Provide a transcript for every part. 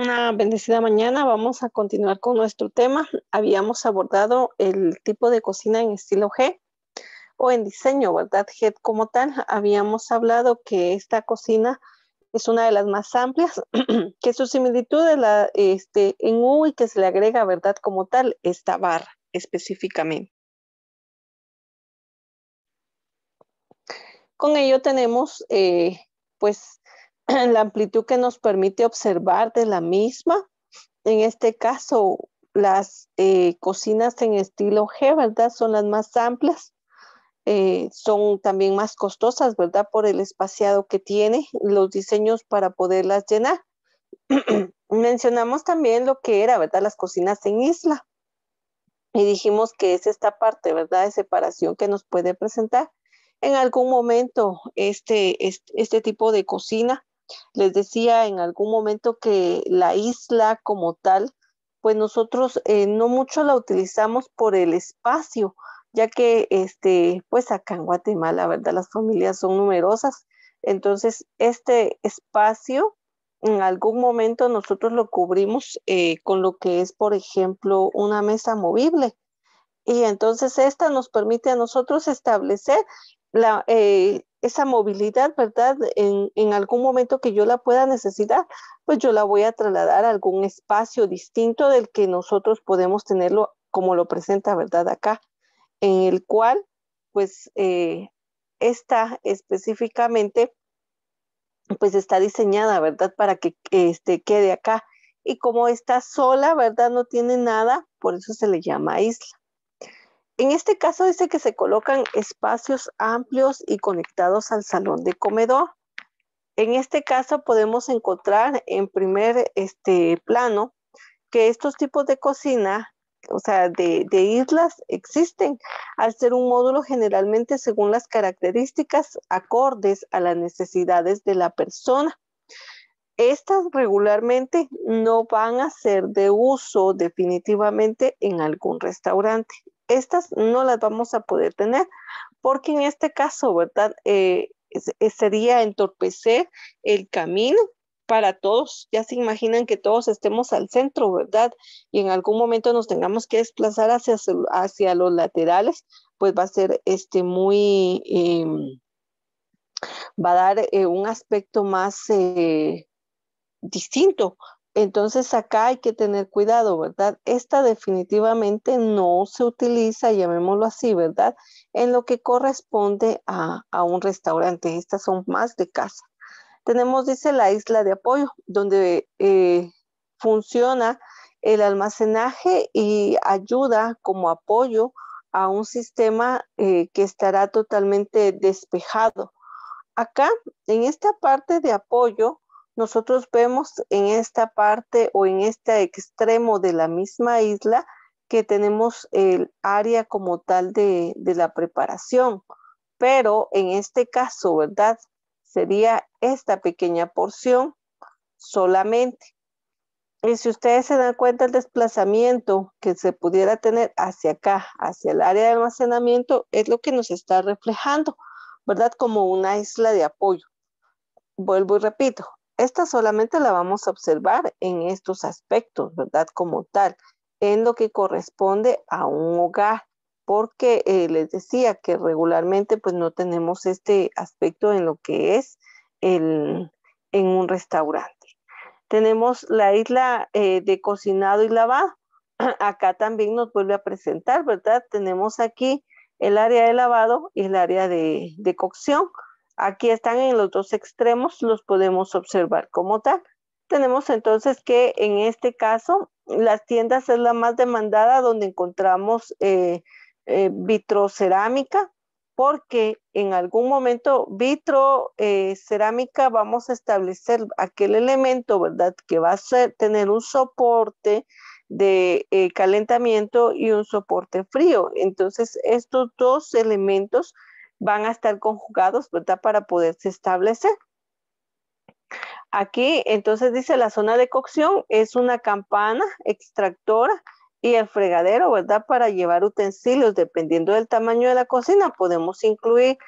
Una bendecida mañana. Vamos a continuar con nuestro tema. Habíamos abordado el tipo de cocina en estilo G o en diseño, ¿verdad? G como tal. Habíamos hablado que esta cocina es una de las más amplias, que su similitud es la, este, en U y que se le agrega, ¿verdad? Como tal, esta barra específicamente. Con ello tenemos, eh, pues, la amplitud que nos permite observar de la misma. En este caso, las eh, cocinas en estilo G, ¿verdad? Son las más amplias. Eh, son también más costosas, ¿verdad? Por el espaciado que tiene los diseños para poderlas llenar. Mencionamos también lo que era, ¿verdad? Las cocinas en isla. Y dijimos que es esta parte, ¿verdad? De separación que nos puede presentar en algún momento este, este, este tipo de cocina les decía en algún momento que la isla como tal, pues nosotros eh, no mucho la utilizamos por el espacio, ya que este, pues acá en Guatemala, ¿verdad? Las familias son numerosas. Entonces, este espacio en algún momento nosotros lo cubrimos eh, con lo que es, por ejemplo, una mesa movible. Y entonces esta nos permite a nosotros establecer la, eh, esa movilidad, ¿verdad? En, algún momento que yo la pueda necesitar, pues yo la voy a trasladar a algún espacio distinto del que nosotros podemos tenerlo como lo presenta, ¿verdad? Acá, en el cual, pues, eh, esta específicamente, pues está diseñada, ¿verdad? Para que este, quede acá. Y como está sola, ¿verdad? No tiene nada, por eso se le llama isla. En este caso dice que se colocan espacios amplios y conectados al salón de comedor. En este caso podemos encontrar en primer este, plano que estos tipos de cocina, o sea, de islas existen al ser un módulo generalmente según las características acordes a las necesidades de la persona. Estas regularmente no van a ser de uso definitivamente en algún restaurante estas no las vamos a poder tener, porque en este caso, ¿verdad? Eh, eh, sería entorpecer el camino para todos. Ya se imaginan que todos estemos al centro, ¿verdad? Y en algún momento nos tengamos que desplazar hacia, hacia los laterales, pues va a ser este muy, em, va a dar eh, un aspecto más distinto entonces acá hay que tener cuidado, ¿verdad? Esta definitivamente no se utiliza, llamémoslo así, ¿verdad? En lo que corresponde a, un restaurante. Estas son más de casa. Tenemos, dice, la isla de apoyo, donde eh, funciona el almacenaje y ayuda como apoyo a un sistema eh, que estará totalmente despejado. Acá, en esta parte de apoyo, nosotros vemos en esta parte o en este extremo de la misma isla que tenemos el área como tal de, la preparación, pero en este caso, ¿verdad? Sería esta pequeña porción solamente. Y si ustedes se dan cuenta el desplazamiento que se pudiera tener hacia acá, hacia el área de almacenamiento, es lo que nos está reflejando, ¿verdad? Como una isla de apoyo. Vuelvo y repito, esta solamente la vamos a observar en estos aspectos, ¿verdad? Como tal, en lo que corresponde a un hogar, porque eh, les decía que regularmente pues no tenemos este aspecto en lo que es en un restaurante. Tenemos la isla eh, de cocinado y lavado. Acá también nos vuelve a presentar, ¿verdad? Tenemos aquí el área de lavado y el área de, de cocción Aquí están en los dos extremos, los podemos observar como tal. Tenemos entonces que en este caso las tiendas es la más demandada donde encontramos eh, eh, vitrocerámica, porque en algún momento vitrocerámica eh, vamos a establecer aquel elemento, ¿verdad? Que va a ser, tener un soporte de calentamiento y un soporte frío. Entonces, estos dos elementos van a estar conjugados, ¿verdad? Para poderse establecer. Aquí, entonces dice, la zona de cocción es una campana extractora y el fregadero, ¿verdad? Para llevar utensilios, dependiendo del tamaño de la cocina, podemos incluir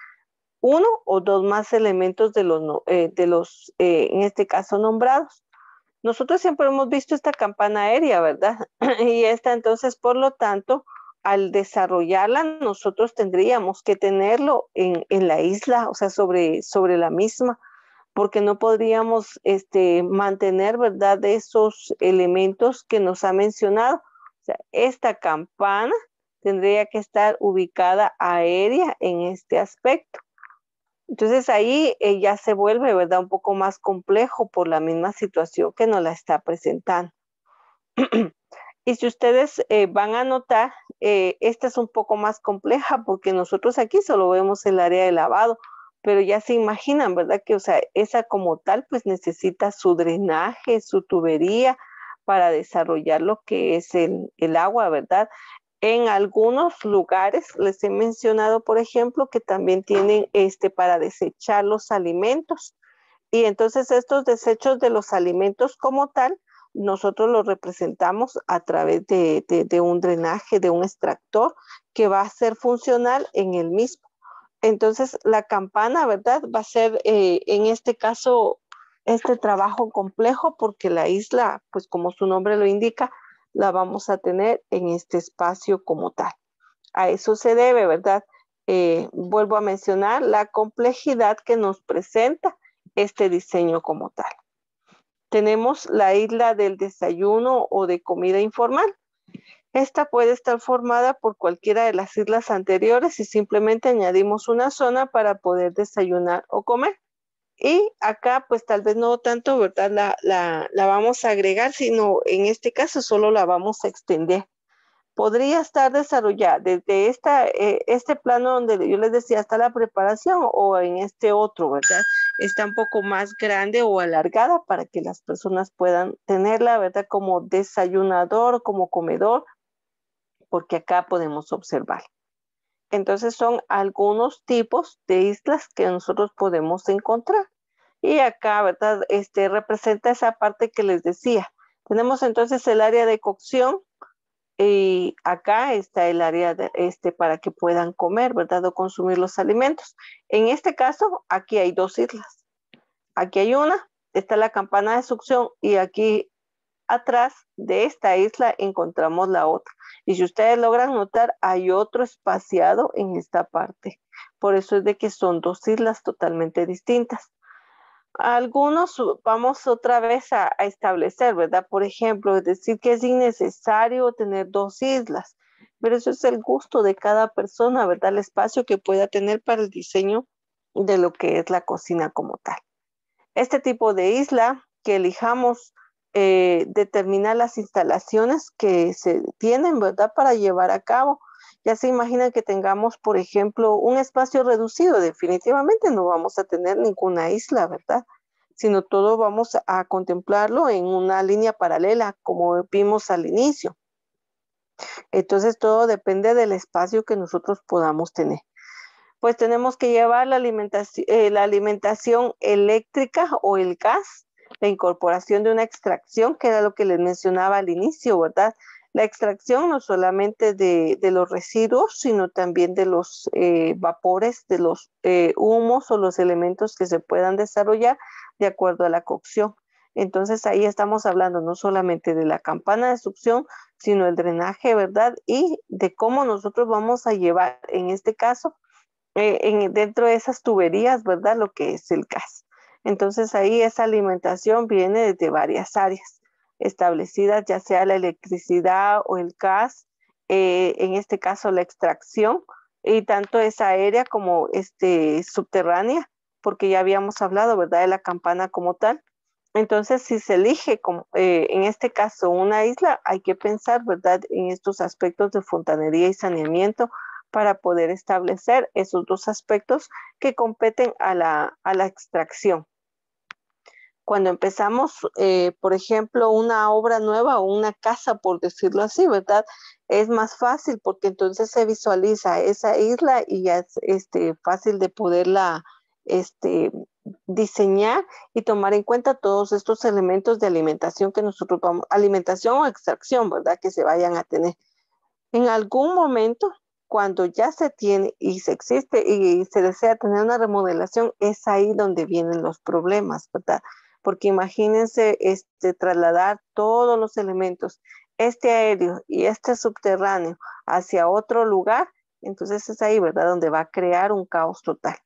uno o dos más elementos de los, eh, de los eh, en este caso, nombrados. Nosotros siempre hemos visto esta campana aérea, ¿verdad? y esta entonces, por lo tanto, al desarrollarla nosotros tendríamos que tenerlo en, la isla, o sea, sobre, sobre la misma, porque no podríamos este, mantener, ¿verdad?, esos elementos que nos ha mencionado. O sea, esta campana tendría que estar ubicada aérea en este aspecto. Entonces ahí eh, ya se vuelve, ¿verdad?, un poco más complejo por la misma situación que nos la está presentando. Y si ustedes eh, van a notar, eh, esta es un poco más compleja porque nosotros aquí solo vemos el área de lavado, pero ya se imaginan, ¿verdad? Que, o sea, esa como tal, pues necesita su drenaje, su tubería para desarrollar lo que es el, el agua, ¿verdad? En algunos lugares les he mencionado, por ejemplo, que también tienen este para desechar los alimentos. Y entonces estos desechos de los alimentos como tal, nosotros lo representamos a través de, un drenaje, de un extractor que va a ser funcional en el mismo. Entonces, la campana, ¿verdad? Va a ser, eh, en este caso, este trabajo complejo porque la isla, pues como su nombre lo indica, la vamos a tener en este espacio como tal. A eso se debe, ¿verdad? Eh, vuelvo a mencionar la complejidad que nos presenta este diseño como tal. Tenemos la isla del desayuno o de comida informal. Esta puede estar formada por cualquiera de las islas anteriores y simplemente añadimos una zona para poder desayunar o comer. Y acá pues tal vez no tanto, ¿verdad? La, vamos a agregar, sino en este caso solo la vamos a extender podría estar desarrollada desde eh, este plano donde yo les decía hasta la preparación o en este otro, ¿verdad? Está un poco más grande o alargada para que las personas puedan tenerla, ¿verdad? Como desayunador, como comedor, porque acá podemos observar. Entonces son algunos tipos de islas que nosotros podemos encontrar. Y acá, ¿verdad? Este representa esa parte que les decía. Tenemos entonces el área de cocción, y eh, acá está el área este, para que puedan comer, ¿verdad? O consumir los alimentos. En este caso, aquí hay dos islas. Aquí hay una, está la campana de succión y aquí atrás de esta isla encontramos la otra. Y si ustedes logran notar, hay otro espaciado en esta parte. Por eso es de que son dos islas totalmente distintas algunos vamos otra vez a, establecer, ¿verdad? Por ejemplo, decir que es innecesario tener dos islas, pero eso es el gusto de cada persona, ¿verdad? El espacio que pueda tener para el diseño de lo que es la cocina como tal. Este tipo de isla que elijamos eh, determina las instalaciones que se tienen, ¿verdad? Para llevar a cabo ya se imaginan que tengamos, por ejemplo, un espacio reducido. Definitivamente no vamos a tener ninguna isla, ¿verdad? Sino todo vamos a contemplarlo en una línea paralela, como vimos al inicio. Entonces todo depende del espacio que nosotros podamos tener. Pues tenemos que llevar la eh, alimentación, eléctrica o el gas, la incorporación de una extracción, que era lo que les mencionaba al inicio, ¿verdad? la extracción no solamente de, los residuos, sino también de los eh, vapores, de los eh, humos o los elementos que se puedan desarrollar de acuerdo a la cocción. Entonces ahí estamos hablando no solamente de la campana de succión, sino el drenaje, ¿verdad? Y de cómo nosotros vamos a llevar, en este caso, eh, en, dentro de esas tuberías, ¿verdad? Lo que es el gas. Entonces ahí esa alimentación viene desde varias áreas establecidas, ya sea la electricidad o el gas, eh, en este caso la extracción, y tanto esa aérea como este, subterránea, porque ya habíamos hablado, ¿verdad?, de la campana como tal. Entonces, si se elige, como, eh, en este caso, una isla, hay que pensar, ¿verdad?, en estos aspectos de fontanería y saneamiento para poder establecer esos dos aspectos que competen a la extracción cuando empezamos, eh, por ejemplo, una obra nueva o una casa, por decirlo así, ¿verdad? Es más fácil porque entonces se visualiza esa isla y ya es este, fácil de poderla este, diseñar y tomar en cuenta todos estos elementos de alimentación que nosotros vamos, alimentación o extracción, ¿verdad? Que se vayan a tener. En algún momento, cuando ya se tiene y se existe y se desea tener una remodelación, es ahí donde vienen los problemas, ¿verdad? porque imagínense este, trasladar todos los elementos, este aéreo y este subterráneo hacia otro lugar, entonces es ahí, ¿verdad? Donde va a crear un caos total.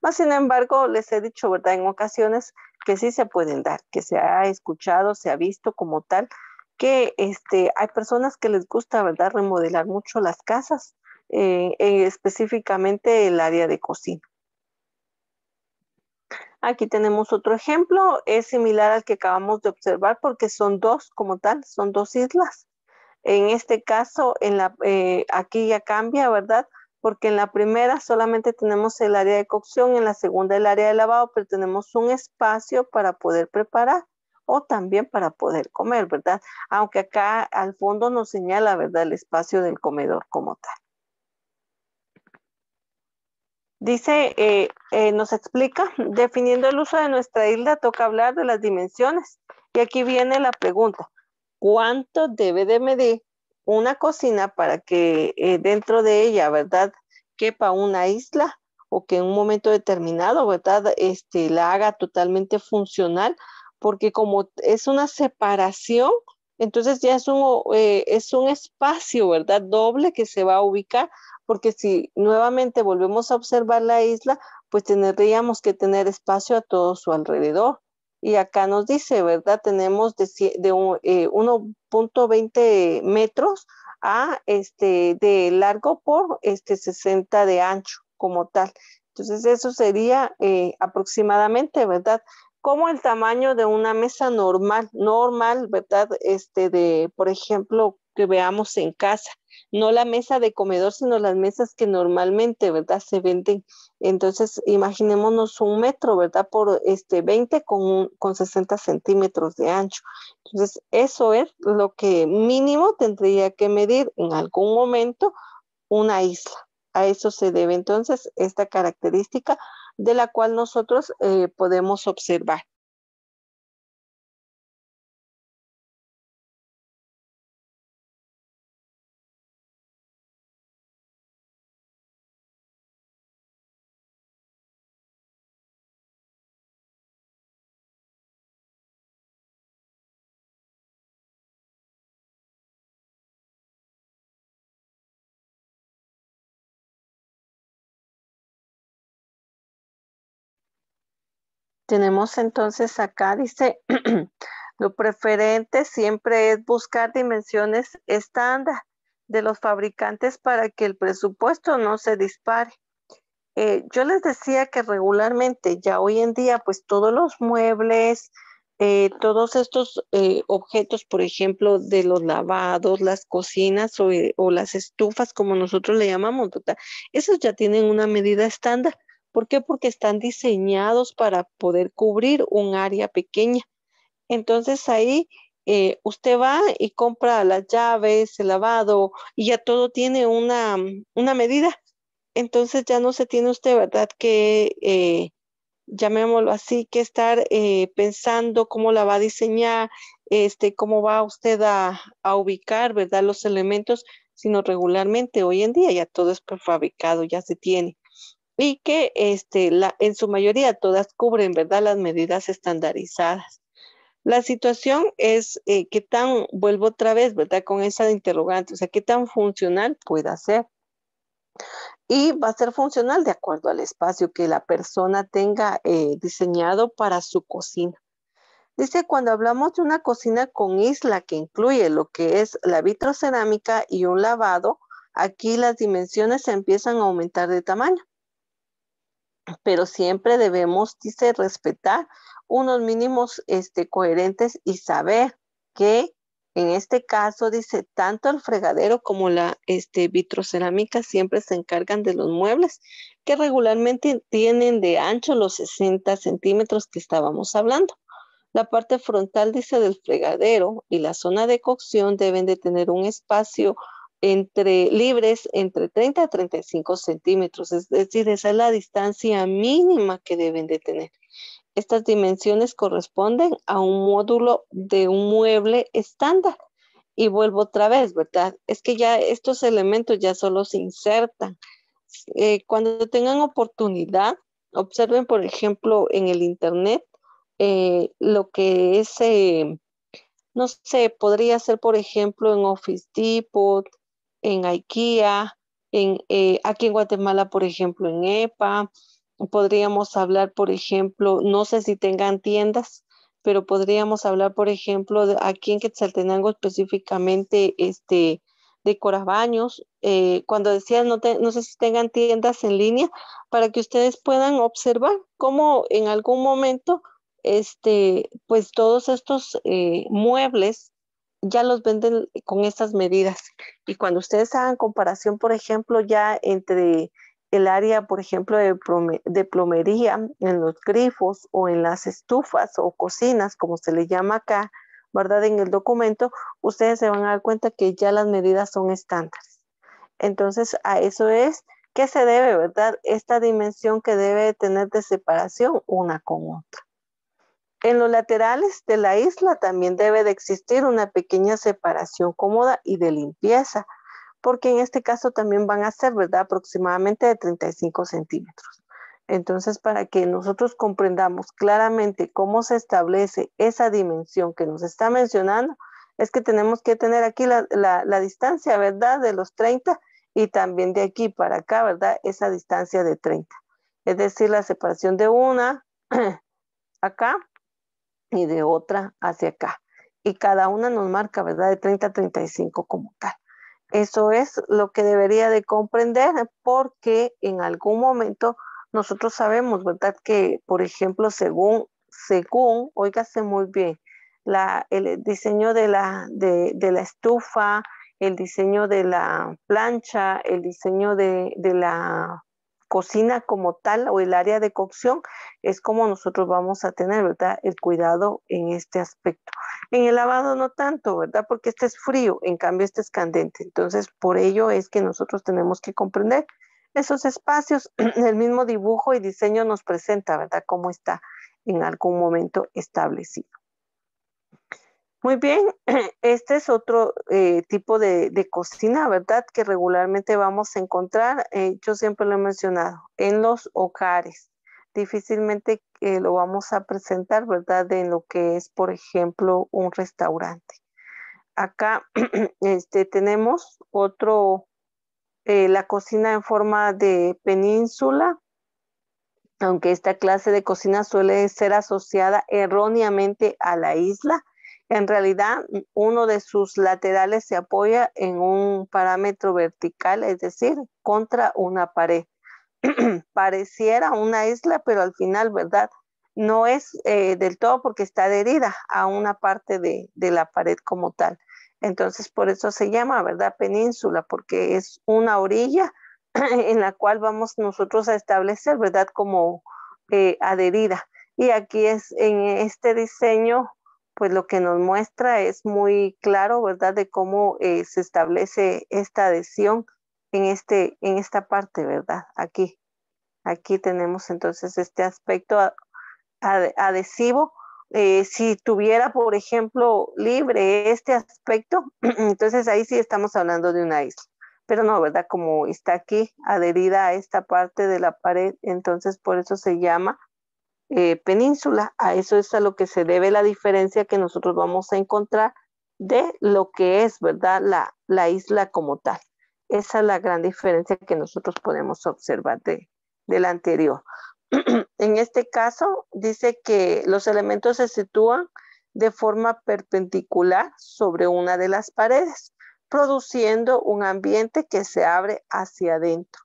Más sin embargo, les he dicho, ¿verdad? En ocasiones que sí se pueden dar, que se ha escuchado, se ha visto como tal, que este, hay personas que les gusta, ¿verdad? Remodelar mucho las casas, eh, eh, específicamente el área de cocina. Aquí tenemos otro ejemplo, es similar al que acabamos de observar porque son dos como tal, son dos islas. En este caso, en eh, aquí ya cambia, ¿verdad? Porque en la primera solamente tenemos el área de cocción, en la segunda el área de lavado, pero tenemos un espacio para poder preparar o también para poder comer, ¿verdad? Aunque acá al fondo nos señala, ¿verdad? El espacio del comedor como tal. Dice, eh, eh, nos explica, definiendo el uso de nuestra isla, toca hablar de las dimensiones. Y aquí viene la pregunta, ¿cuánto debe de medir una cocina para que eh, dentro de ella, ¿verdad? Quepa una isla o que en un momento determinado, ¿verdad? Este, la haga totalmente funcional, porque como es una separación, entonces ya es un, eh, es un espacio, ¿verdad? Doble que se va a ubicar, porque si nuevamente volvemos a observar la isla, pues tendríamos que tener espacio a todo su alrededor. Y acá nos dice, ¿verdad? Tenemos de, 1.20 eh, metros a este de largo por este 60 de ancho como tal. Entonces eso sería eh, aproximadamente, ¿verdad? como el tamaño de una mesa normal, normal, ¿verdad? Este de, por ejemplo, que veamos en casa, no la mesa de comedor, sino las mesas que normalmente, ¿verdad? Se venden. Entonces, imaginémonos un metro, ¿verdad? Por este 20 con, con 60 centímetros de ancho. Entonces, eso es lo que mínimo tendría que medir en algún momento una isla. A eso se debe entonces esta característica de la cual nosotros eh, podemos observar. Tenemos entonces acá, dice, lo preferente siempre es buscar dimensiones estándar de los fabricantes para que el presupuesto no se dispare. Eh, yo les decía que regularmente, ya hoy en día, pues todos los muebles, eh, todos estos eh, objetos, por ejemplo, de los lavados, las cocinas o, las estufas, como nosotros le llamamos, esos ya tienen una medida estándar ¿Por qué? Porque están diseñados para poder cubrir un área pequeña. Entonces ahí eh, usted va y compra las llaves, el lavado y ya todo tiene una, medida. Entonces ya no se tiene usted, ¿verdad? Que, eh, llamémoslo así, que estar eh, pensando cómo la va a diseñar, este, cómo va usted a, a ubicar, ¿verdad? Los elementos, sino regularmente hoy en día ya todo es prefabricado, ya se tiene y que este, la, en su mayoría todas cubren ¿verdad? las medidas estandarizadas. La situación es eh, que tan, vuelvo otra vez, ¿verdad? Con esa interrogante, o sea, qué tan funcional puede ser. Y va a ser funcional de acuerdo al espacio que la persona tenga eh, diseñado para su cocina. Dice, cuando hablamos de una cocina con isla que incluye lo que es la vitrocerámica y un lavado, aquí las dimensiones empiezan a aumentar de tamaño pero siempre debemos, dice, respetar unos mínimos este, coherentes y saber que en este caso, dice, tanto el fregadero como la este, vitrocerámica siempre se encargan de los muebles que regularmente tienen de ancho los 60 centímetros que estábamos hablando. La parte frontal, dice, del fregadero y la zona de cocción deben de tener un espacio entre libres entre 30 a 35 centímetros, es decir, esa es la distancia mínima que deben de tener. Estas dimensiones corresponden a un módulo de un mueble estándar. Y vuelvo otra vez, ¿verdad? Es que ya estos elementos ya solo se insertan. Eh, cuando tengan oportunidad, observen, por ejemplo, en el Internet, eh, lo que es, eh, no sé, podría ser, por ejemplo, en Office Depot, en IKEA, en, eh, aquí en Guatemala, por ejemplo, en EPA. Podríamos hablar, por ejemplo, no sé si tengan tiendas, pero podríamos hablar, por ejemplo, de aquí en Quetzaltenango específicamente este, de Corabaños. Eh, cuando decías, no, no sé si tengan tiendas en línea, para que ustedes puedan observar cómo en algún momento este, pues todos estos eh, muebles ya los venden con estas medidas. Y cuando ustedes hagan comparación, por ejemplo, ya entre el área, por ejemplo, de, plomería, en los grifos o en las estufas o cocinas, como se le llama acá, ¿verdad? En el documento, ustedes se van a dar cuenta que ya las medidas son estándares. Entonces, a eso es que se debe, ¿verdad? Esta dimensión que debe tener de separación una con otra. En los laterales de la isla también debe de existir una pequeña separación cómoda y de limpieza, porque en este caso también van a ser, ¿verdad? Aproximadamente de 35 centímetros. Entonces, para que nosotros comprendamos claramente cómo se establece esa dimensión que nos está mencionando, es que tenemos que tener aquí la, distancia, ¿verdad? De los 30 y también de aquí para acá, ¿verdad? Esa distancia de 30. Es decir, la separación de una acá y de otra hacia acá. Y cada una nos marca, ¿verdad? De 30 a 35 como tal. Eso es lo que debería de comprender porque en algún momento nosotros sabemos, ¿verdad? Que, por ejemplo, según, según, oígase muy bien, el diseño de la, de, la estufa, el diseño de la plancha, el diseño de, de la cocina como tal o el área de cocción es como nosotros vamos a tener, ¿verdad? El cuidado en este aspecto. En el lavado no tanto, ¿verdad? Porque este es frío, en cambio este es candente. Entonces, por ello es que nosotros tenemos que comprender esos espacios. El mismo dibujo y diseño nos presenta, ¿verdad? Cómo está en algún momento establecido. Muy bien, este es otro eh, tipo de, cocina, ¿verdad? Que regularmente vamos a encontrar, eh, yo siempre lo he mencionado, en los hogares. Difícilmente eh, lo vamos a presentar, ¿verdad? En lo que es, por ejemplo, un restaurante. Acá este, tenemos otro, la cocina en forma de península, aunque esta clase de cocina suele ser asociada erróneamente a la isla en realidad, uno de sus laterales se apoya en un parámetro vertical, es decir, contra una pared. Pareciera una isla, pero al final, ¿verdad? No es eh, del todo porque está adherida a una parte de, la pared como tal. Entonces, por eso se llama, ¿verdad? Península, porque es una orilla en la cual vamos nosotros a establecer, ¿verdad? Como eh, adherida. Y aquí es en este diseño pues lo que nos muestra es muy claro, ¿verdad?, de cómo eh, se establece esta adhesión en, este, en esta parte, ¿verdad? Aquí. Aquí tenemos entonces este aspecto adhesivo. Eh, si tuviera, por ejemplo, libre este aspecto, entonces ahí sí estamos hablando de una isla. Pero no, ¿verdad? Como está aquí adherida a esta parte de la pared, entonces por eso se llama eh, península. A eso es a lo que se debe la diferencia que nosotros vamos a encontrar de lo que es, ¿verdad? La, isla como tal. Esa es la gran diferencia que nosotros podemos observar de, de anterior. en este caso, dice que los elementos se sitúan de forma perpendicular sobre una de las paredes, produciendo un ambiente que se abre hacia adentro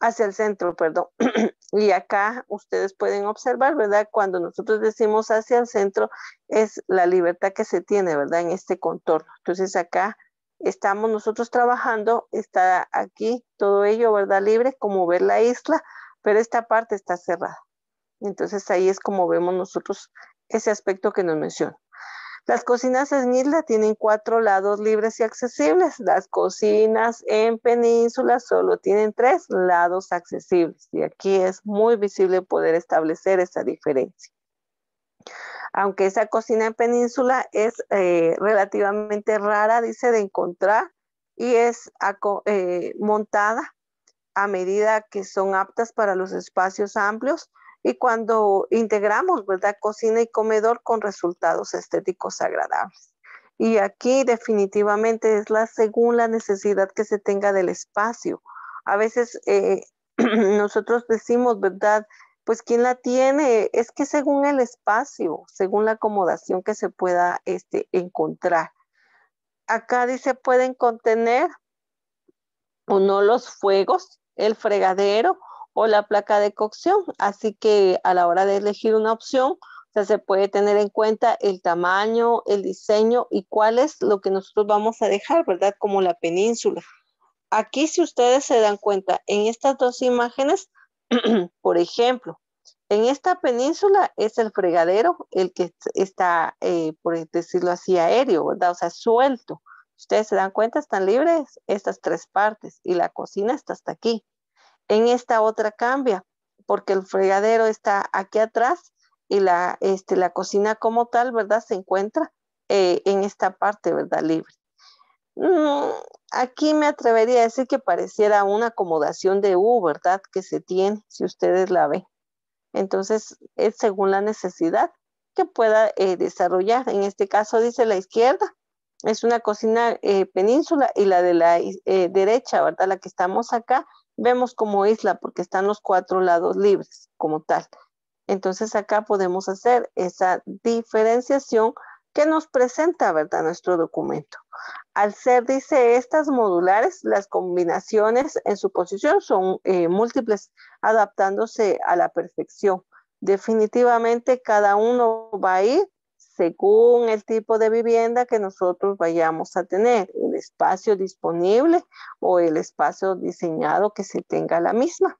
hacia el centro, perdón. y acá ustedes pueden observar, ¿verdad? Cuando nosotros decimos hacia el centro, es la libertad que se tiene, ¿verdad? En este contorno. Entonces acá estamos nosotros trabajando, está aquí todo ello, ¿verdad? Libre, como ver la isla, pero esta parte está cerrada. Entonces ahí es como vemos nosotros ese aspecto que nos menciona. Las cocinas en isla tienen cuatro lados libres y accesibles. Las cocinas en península solo tienen tres lados accesibles. Y aquí es muy visible poder establecer esa diferencia. Aunque esa cocina en península es eh, relativamente rara, dice, de encontrar y es eh, montada a medida que son aptas para los espacios amplios y cuando integramos, ¿verdad? Cocina y comedor con resultados estéticos agradables. Y aquí definitivamente es la según la necesidad que se tenga del espacio. A veces eh, nosotros decimos, ¿verdad? Pues ¿quién la tiene es que según el espacio, según la acomodación que se pueda este, encontrar. Acá dice pueden contener o no los fuegos, el fregadero o la placa de cocción. Así que a la hora de elegir una opción, se puede tener en cuenta el tamaño, el diseño y cuál es lo que nosotros vamos a dejar, ¿verdad? Como la península. Aquí, si ustedes se dan cuenta, en estas dos imágenes, por ejemplo, en esta península es el fregadero, el que está, eh, por decirlo así, aéreo, ¿verdad? O sea, suelto. Ustedes se dan cuenta, están libres estas tres partes y la cocina está hasta aquí. En esta otra cambia, porque el fregadero está aquí atrás y la, este, la cocina como tal, ¿verdad? Se encuentra eh, en esta parte, ¿verdad? Libre. Mm, aquí me atrevería a decir que pareciera una acomodación de U, ¿verdad? Que se tiene, si ustedes la ven. Entonces, es según la necesidad que pueda eh, desarrollar. En este caso dice la izquierda, es una cocina eh, península y la de la derecha, ¿verdad? La que estamos acá vemos como isla porque están los cuatro lados libres como tal. Entonces acá podemos hacer esa diferenciación que nos presenta, ¿verdad? Nuestro documento. Al ser, dice, estas modulares, las combinaciones en su posición son eh, múltiples, adaptándose a la perfección. Definitivamente cada uno va a ir según el tipo de vivienda que nosotros vayamos a tener, el espacio disponible o el espacio diseñado que se tenga la misma.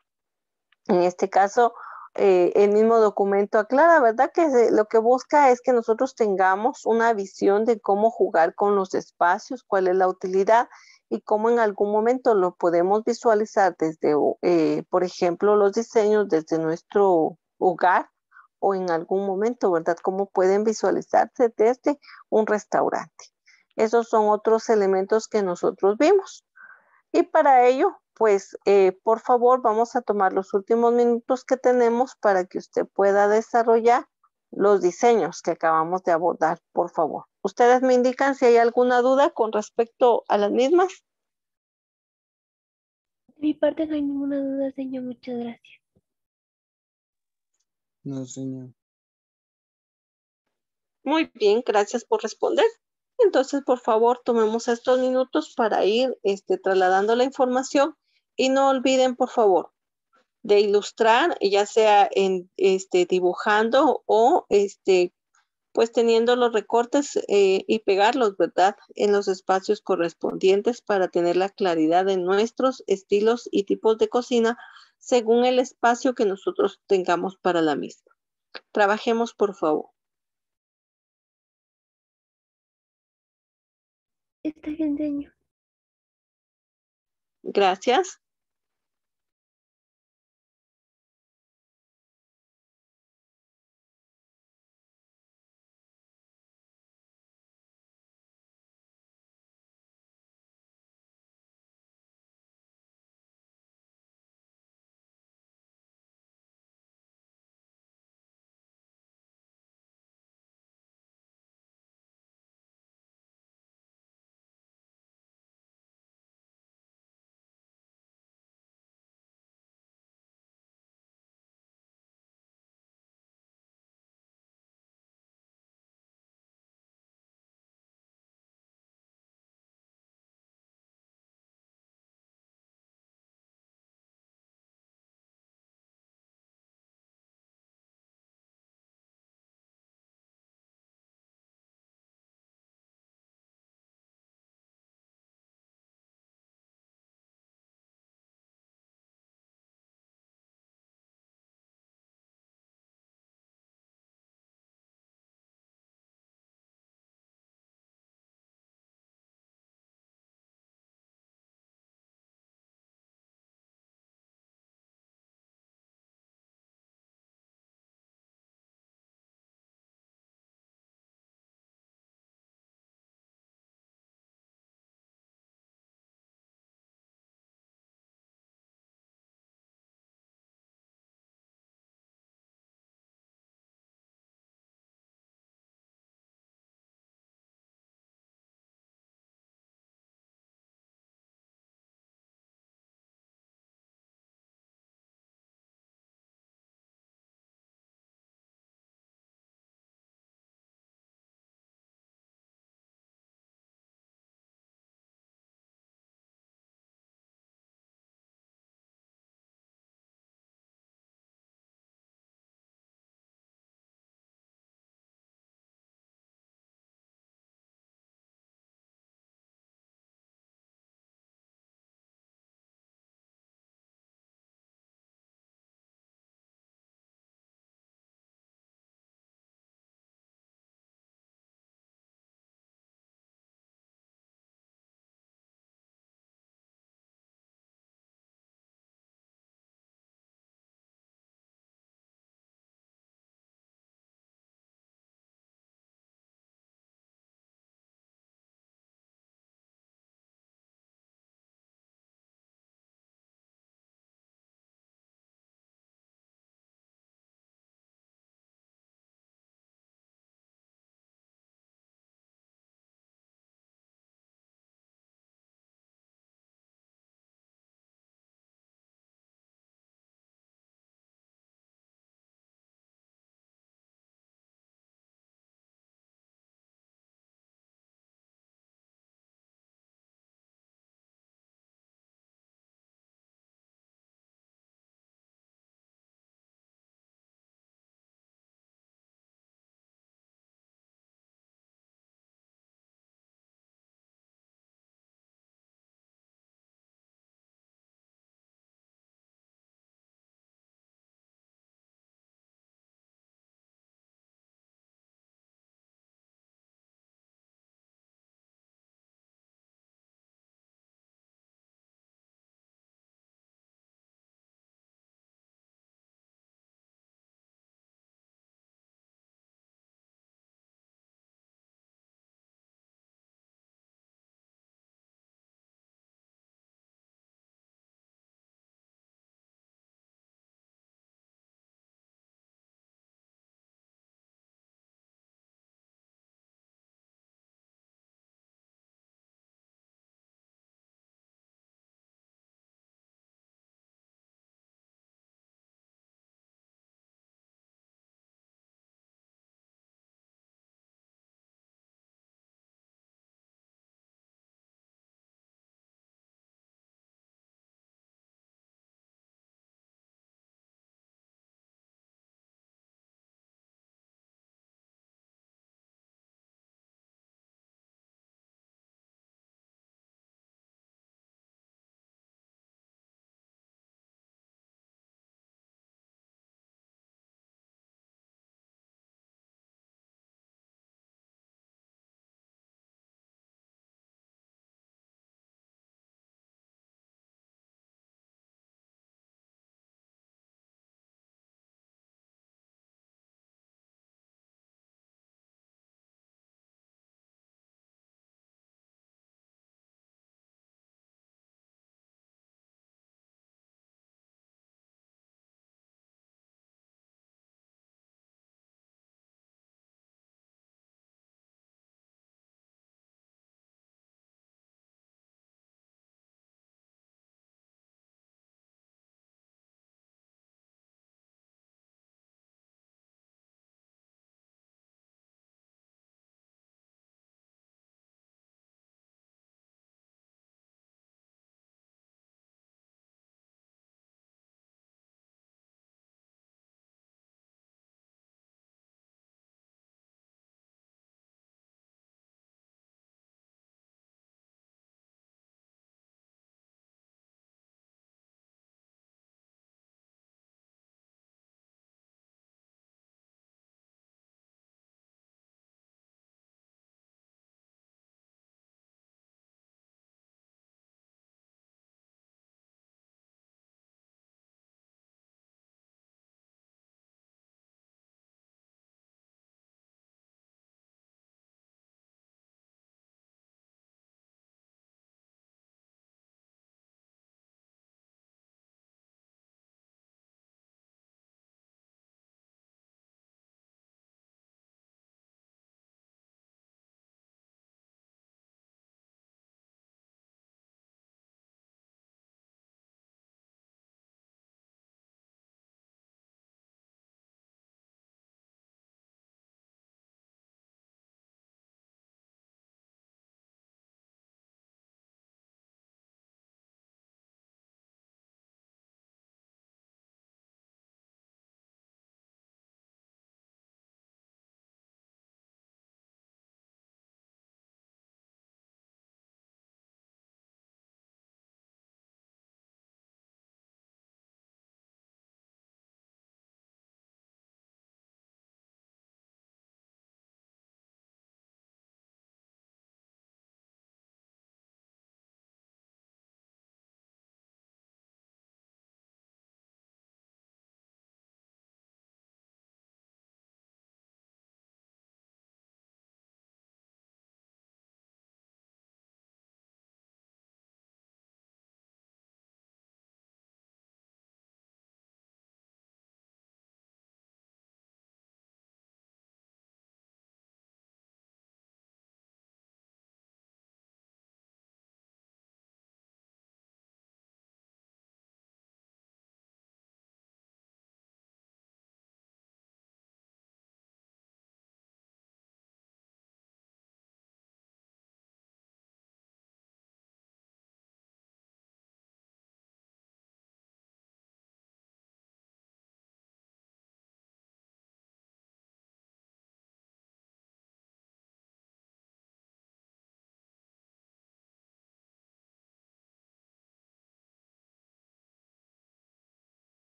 En este caso, eh, el mismo documento aclara, ¿verdad? Que lo que busca es que nosotros tengamos una visión de cómo jugar con los espacios, cuál es la utilidad y cómo en algún momento lo podemos visualizar desde, eh, por ejemplo, los diseños desde nuestro hogar o en algún momento, ¿verdad? Cómo pueden visualizarse desde un restaurante. Esos son otros elementos que nosotros vimos. Y para ello, pues, eh, por favor, vamos a tomar los últimos minutos que tenemos para que usted pueda desarrollar los diseños que acabamos de abordar, por favor. Ustedes me indican si hay alguna duda con respecto a las mismas. De mi parte no hay ninguna duda, señor. Muchas gracias. No, señor. Muy bien, gracias por responder. Entonces, por favor, tomemos estos minutos para ir este, trasladando la información y no olviden, por favor, de ilustrar, ya sea en, este, dibujando o este, pues teniendo los recortes eh, y pegarlos, ¿verdad? En los espacios correspondientes para tener la claridad de nuestros estilos y tipos de cocina según el espacio que nosotros tengamos para la misma. Trabajemos, por favor. Está bien, Gracias.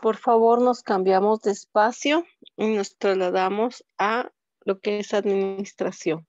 Por favor, nos cambiamos de espacio y nos trasladamos a lo que es administración.